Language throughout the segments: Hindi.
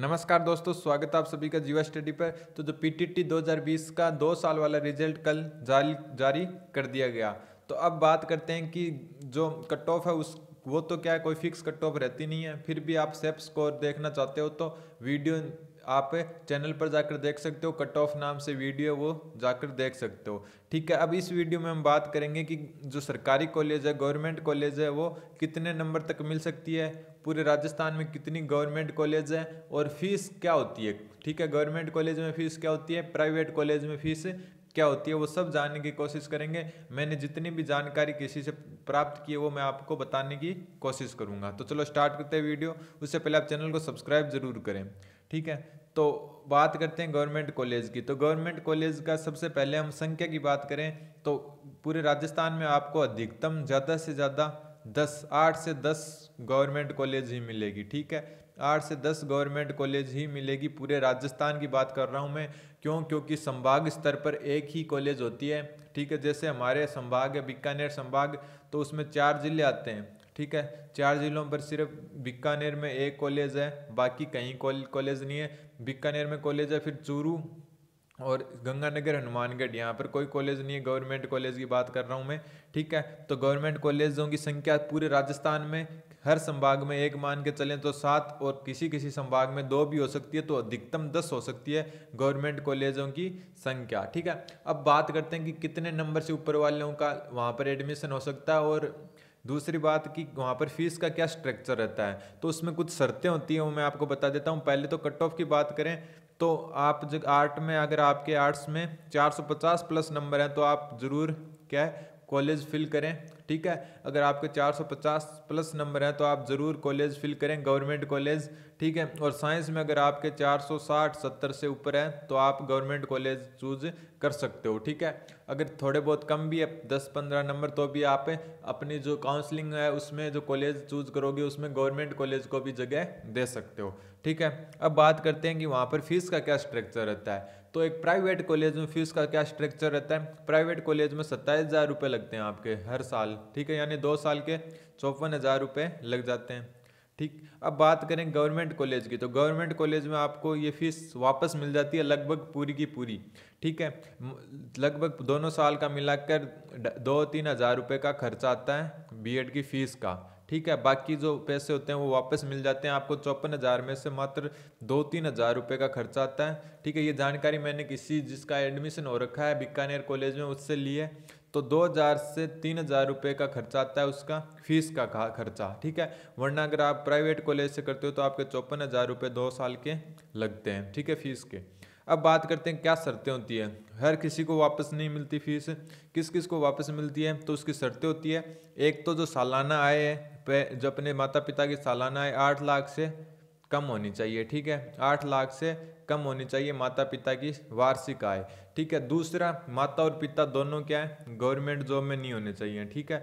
नमस्कार दोस्तों स्वागत है आप सभी का जीवा स्टडी पर तो जो पीटीटी 2020 का दो साल वाला रिजल्ट कल जारी जारी कर दिया गया तो अब बात करते हैं कि जो कट ऑफ है उस वो तो क्या है कोई फिक्स कट ऑफ रहती नहीं है फिर भी आप सेप स्कोर देखना चाहते हो तो वीडियो आप चैनल पर जाकर देख सकते हो कट ऑफ नाम से वीडियो वो जाकर देख सकते हो ठीक है अब इस वीडियो में हम बात करेंगे कि जो सरकारी कॉलेज है गवर्नमेंट कॉलेज है वो कितने नंबर तक मिल सकती है पूरे राजस्थान में कितनी गवर्नमेंट कॉलेज है और फीस क्या होती है ठीक है गवर्नमेंट कॉलेज में फ़ीस क्या होती है प्राइवेट कॉलेज में फ़ीस क्या होती है वो सब जानने की कोशिश करेंगे मैंने जितनी भी जानकारी किसी से प्राप्त की है वो मैं आपको बताने की कोशिश करूंगा तो चलो स्टार्ट करते हैं वीडियो उससे पहले आप चैनल को सब्सक्राइब जरूर करें ठीक है तो बात करते हैं गवर्नमेंट कॉलेज की तो गवर्नमेंट कॉलेज का सबसे पहले हम संख्या की बात करें तो पूरे राजस्थान में आपको अधिकतम ज़्यादा से ज़्यादा दस आठ से दस गवर्नमेंट कॉलेज ही मिलेगी ठीक है आठ से दस गवर्नमेंट कॉलेज ही मिलेगी पूरे राजस्थान की बात कर रहा हूँ मैं क्यों क्योंकि संभाग स्तर पर एक ही कॉलेज होती है ठीक है जैसे हमारे संभाग है बीकानेर संभाग तो उसमें चार जिले आते हैं ठीक है चार ज़िलों पर सिर्फ बीकानेर में एक कॉलेज है बाकी कहीं कॉलेज नहीं है बीकानेर में कॉलेज है फिर चूरू और गंगानगर हनुमानगढ़ यहाँ पर कोई कॉलेज नहीं है गवर्नमेंट कॉलेज की बात कर रहा हूँ मैं ठीक है तो गवर्नमेंट कॉलेजों की संख्या पूरे राजस्थान में हर संभाग में एक मान के चलें तो सात और किसी किसी संभाग में दो भी हो सकती है तो अधिकतम दस हो सकती है गवर्नमेंट कॉलेजों की संख्या ठीक है अब बात करते हैं कि कितने नंबर से ऊपर वालों का वहाँ पर एडमिशन हो सकता है और दूसरी बात कि वहाँ पर फीस का क्या स्ट्रक्चर रहता है तो उसमें कुछ शर्तें होती हैं वो मैं आपको बता देता हूँ पहले तो कट ऑफ की बात करें तो आप जब आर्ट में अगर आपके आर्ट्स में 450 प्लस नंबर हैं तो आप ज़रूर क्या है कॉलेज फिल करें ठीक है अगर आपके 450 प्लस नंबर हैं तो आप ज़रूर कॉलेज फिल करें गवर्नमेंट कॉलेज ठीक है और साइंस में अगर आपके 460 70 से ऊपर हैं तो आप गवर्नमेंट कॉलेज चूज कर सकते हो ठीक है अगर थोड़े बहुत कम भी है दस पंद्रह नंबर तो भी आप अपनी जो काउंसलिंग है उसमें जो कॉलेज चूज करोगे उसमें गवर्नमेंट कॉलेज को भी जगह दे सकते हो ठीक है अब बात करते हैं कि वहाँ पर फीस का क्या स्ट्रक्चर रहता है तो एक प्राइवेट कॉलेज में फ़ीस का क्या स्ट्रक्चर रहता है प्राइवेट कॉलेज में सत्ताईस हज़ार रुपये लगते हैं आपके हर साल ठीक है यानी दो साल के चौवन हज़ार रुपये लग जाते हैं ठीक अब बात करें गवर्नमेंट कॉलेज की तो गवर्नमेंट कॉलेज में आपको ये फ़ीस वापस मिल जाती है लगभग पूरी की पूरी ठीक है लगभग दोनों साल का मिलाकर दो तीन हज़ार रुपये का खर्चा आता है बीएड की फ़ीस का ठीक है बाकी जो पैसे होते हैं वो वापस मिल जाते हैं आपको चौपन हज़ार में से मात्र दो तीन हज़ार रुपये का खर्चा आता है ठीक है ये जानकारी मैंने किसी जिसका एडमिशन हो रखा है बीकानेर कॉलेज में उससे ली है तो हज़ार से तीन हज़ार रुपये का खर्चा आता है उसका फीस का खर्चा ठीक है वरना अगर आप प्राइवेट कॉलेज से करते हो तो आपके चौपन हज़ार रुपये दो साल के लगते हैं ठीक है फीस के अब बात करते हैं क्या शर्तें होती है हर किसी को वापस नहीं मिलती फीस किस किस को वापस मिलती है तो उसकी शर्तें होती है एक तो जो सालाना आय है जो अपने माता पिता की सालाना आय आठ लाख से कम होनी चाहिए ठीक है आठ लाख से कम होनी चाहिए माता पिता की वार्षिक आय ठीक है दूसरा माता और पिता दोनों क्या है गवर्नमेंट जॉब में नहीं होने चाहिए ठीक है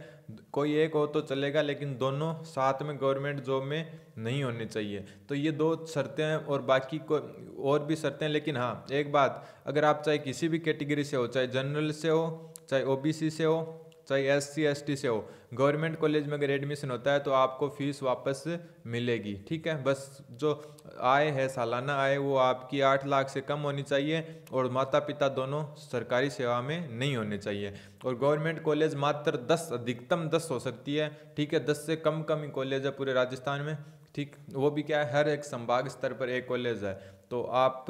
कोई एक हो तो चलेगा लेकिन दोनों साथ में गवर्नमेंट जॉब में नहीं होने चाहिए तो ये दो शर्तें हैं और बाकी को और भी शर्तें लेकिन हाँ एक बात अगर आप चाहे किसी भी कैटेगरी से हो चाहे जनरल से हो चाहे ओ से हो चाहे एस सी एस टी से हो गवर्नमेंट कॉलेज में अगर एडमिशन होता है तो आपको फीस वापस मिलेगी ठीक है बस जो आय है सालाना आय वो आपकी आठ लाख से कम होनी चाहिए और माता पिता दोनों सरकारी सेवा में नहीं होने चाहिए और गवर्नमेंट कॉलेज मात्र दस अधिकतम दस हो सकती है ठीक है दस से कम कम ही कॉलेज है पूरे राजस्थान में ठीक वो भी क्या है हर एक संभाग स्तर पर एक कॉलेज है तो आप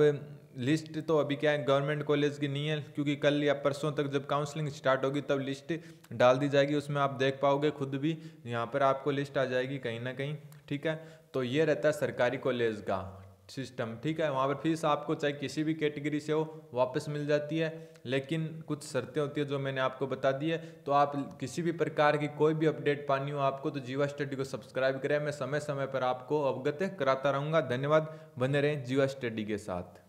लिस्ट तो अभी क्या है गवर्नमेंट कॉलेज की नहीं है क्योंकि कल या परसों तक जब काउंसलिंग स्टार्ट होगी तब लिस्ट डाल दी जाएगी उसमें आप देख पाओगे खुद भी यहाँ पर आपको लिस्ट आ जाएगी कहीं ना कहीं ठीक है तो ये रहता है सरकारी कॉलेज का सिस्टम ठीक है वहाँ पर फीस आपको चाहे किसी भी कैटेगरी से हो वापस मिल जाती है लेकिन कुछ शर्तें होती है जो मैंने आपको बता दी है तो आप किसी भी प्रकार की कोई भी अपडेट पानी हो आपको तो जीवा स्टडी को सब्सक्राइब करें मैं समय समय पर आपको अवगत कराता रहूँगा धन्यवाद बने रहें जीवा स्टडी के साथ